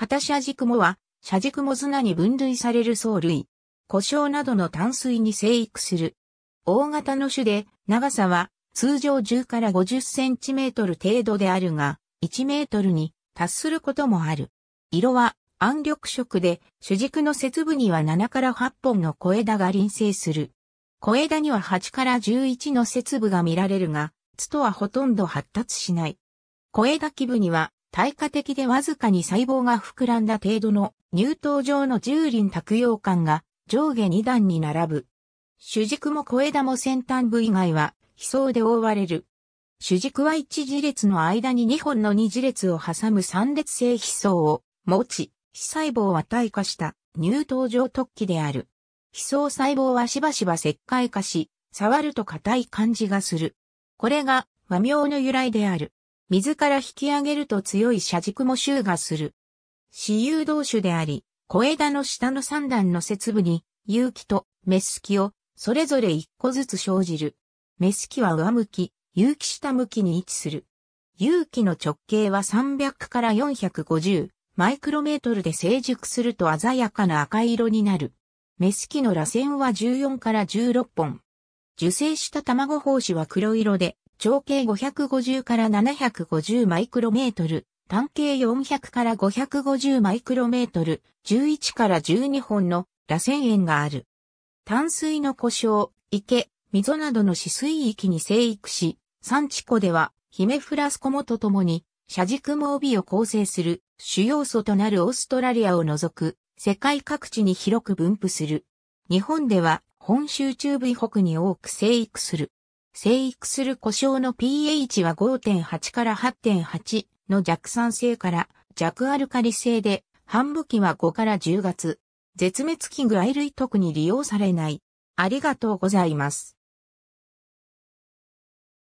片車軸もは、車軸も綱に分類される藻類。故障などの淡水に生育する。大型の種で、長さは通常10から50センチメートル程度であるが、1メートルに達することもある。色は暗緑色で、主軸の節部には7から8本の小枝が臨生する。小枝には8から11の節部が見られるが、ツとはほとんど発達しない。小枝基部には対価的でわずかに細胞が膨らんだ程度の乳頭状の重輪卓用管が上下2段に並ぶ。主軸も小枝も先端部以外は、被層で覆われる。主軸は1次列の間に2本の2次列を挟む3列性被層を持ち、被細胞は体化した乳頭状突起である。被層細胞はしばしば石灰化し、触ると硬い感じがする。これが和名の由来である。自ら引き上げると強い車軸も周がする。私有同種であり、小枝の下の三段の節部に、有機とメス機をそれぞれ一個ずつ生じる。メス機は上向き、有機下向きに位置する。有機の直径は300から450マイクロメートルで成熟すると鮮やかな赤色になる。メス機の螺旋は14から16本。受精した卵胞子は黒色で、長径550から750マイクロメートル、単径400から550マイクロメートル、11から12本の螺旋円がある。淡水の故障、池、溝などの死水域に生育し、産地湖では、ヒメフラスコモと共に、ク軸ービを構成する主要素となるオーストラリアを除く、世界各地に広く分布する。日本では、本州中部以北に多く生育する。生育する故障の pH は5.8から8.8の弱酸性から弱アルカリ性で、半母期は5から10月。絶滅危惧愛類特に利用されない。ありがとうございます。